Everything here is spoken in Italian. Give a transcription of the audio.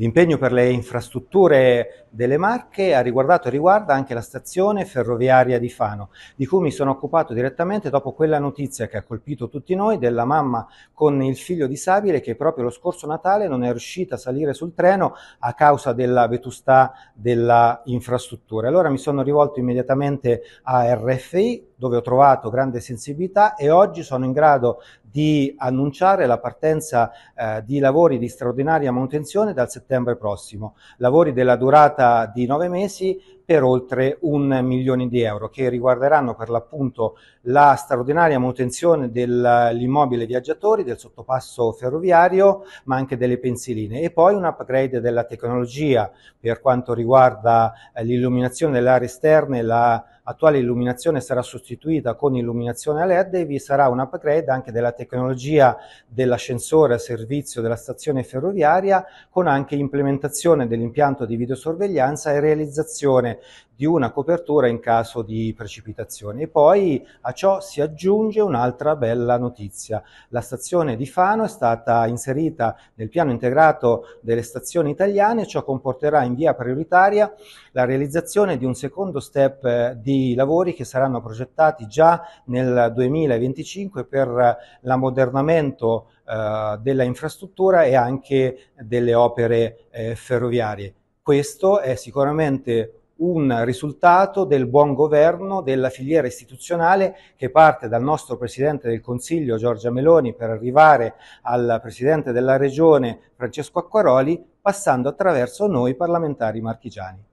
L'impegno per le infrastrutture delle Marche ha riguardato e riguarda anche la stazione ferroviaria di Fano, di cui mi sono occupato direttamente dopo quella notizia che ha colpito tutti noi della mamma con il figlio disabile che proprio lo scorso Natale non è riuscita a salire sul treno a causa della vetustà della infrastruttura. Allora mi sono rivolto immediatamente a RFI dove ho trovato grande sensibilità e oggi sono in grado di annunciare la partenza eh, di lavori di straordinaria manutenzione dal settembre prossimo, lavori della durata di nove mesi per oltre un milione di euro che riguarderanno per l'appunto la straordinaria manutenzione dell'immobile viaggiatori, del sottopasso ferroviario ma anche delle pensiline e poi un upgrade della tecnologia per quanto riguarda eh, l'illuminazione delle aree esterne, la attuale illuminazione sarà sostituita con illuminazione a LED e vi sarà un upgrade anche della tecnologia dell'ascensore a servizio della stazione ferroviaria con anche implementazione dell'impianto di videosorveglianza e realizzazione di una copertura in caso di precipitazioni. E poi a ciò si aggiunge un'altra bella notizia. La stazione di Fano è stata inserita nel piano integrato delle stazioni italiane, ciò comporterà in via prioritaria la realizzazione di un secondo step eh, di lavori che saranno progettati già nel 2025 per l'ammodernamento eh, della infrastruttura e anche delle opere eh, ferroviarie. Questo è sicuramente un risultato del buon governo della filiera istituzionale che parte dal nostro Presidente del Consiglio Giorgia Meloni per arrivare al Presidente della Regione Francesco Acquaroli passando attraverso noi parlamentari marchigiani.